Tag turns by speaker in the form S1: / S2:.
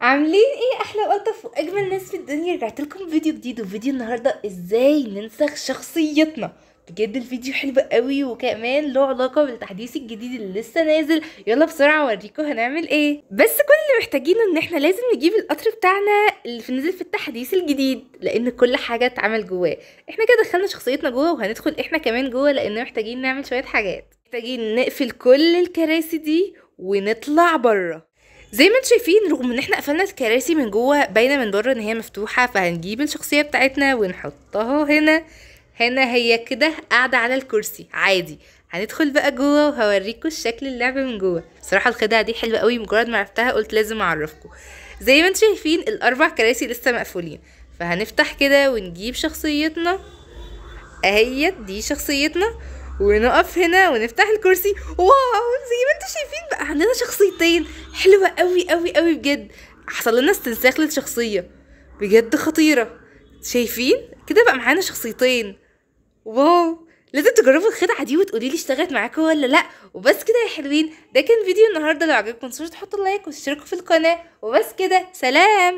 S1: عاملين ايه احلى والطف واجمل ناس في الدنيا رجعت لكم فيديو جديد وفيديو النهارده ازاي ننسخ شخصيتنا بجد الفيديو حلو قوي وكمان له علاقه بالتحديث الجديد اللي لسه نازل يلا بسرعه اوريكم هنعمل ايه بس كل اللي محتاجينه ان احنا لازم نجيب القطر بتاعنا اللي في نزل في التحديث الجديد لان كل حاجه اتعمل جواه احنا كده دخلنا شخصيتنا جوه وهندخل احنا كمان جوه لان محتاجين نعمل شويه حاجات محتاجين نقفل كل الكراسي دي ونطلع بره زي ما انتم شايفين رغم ان احنا قفلنا الكراسي من جوه باينه من بره ان هي مفتوحه فهنجيب الشخصيه بتاعتنا ونحطها هنا هنا هي كده قاعده على الكرسي عادي هندخل بقى جوه وهوريكم الشكل اللعبه من جوه صراحه الخدعه دي حلوه قوي مجرد ما عرفتها قلت لازم اعرفكم زي ما انتم شايفين الاربع كراسي لسه مقفولين فهنفتح كده ونجيب شخصيتنا اهيت دي شخصيتنا ونقف هنا ونفتح الكرسي واو زي ما انتم شايفين بقى عندنا شخصيتين حلوه قوي قوي قوي بجد حصل لنا استنساخ للشخصيه بجد خطيره شايفين كده بقى معانا شخصيتين واو لازم تجربوا الخدعه دي وتقولي لي اشتغلت معاكم ولا لا وبس كده يا حلوين ده كان فيديو النهارده لو عجبكم تنسوش تحطوا لايك وتشتركوا في القناه وبس كده سلام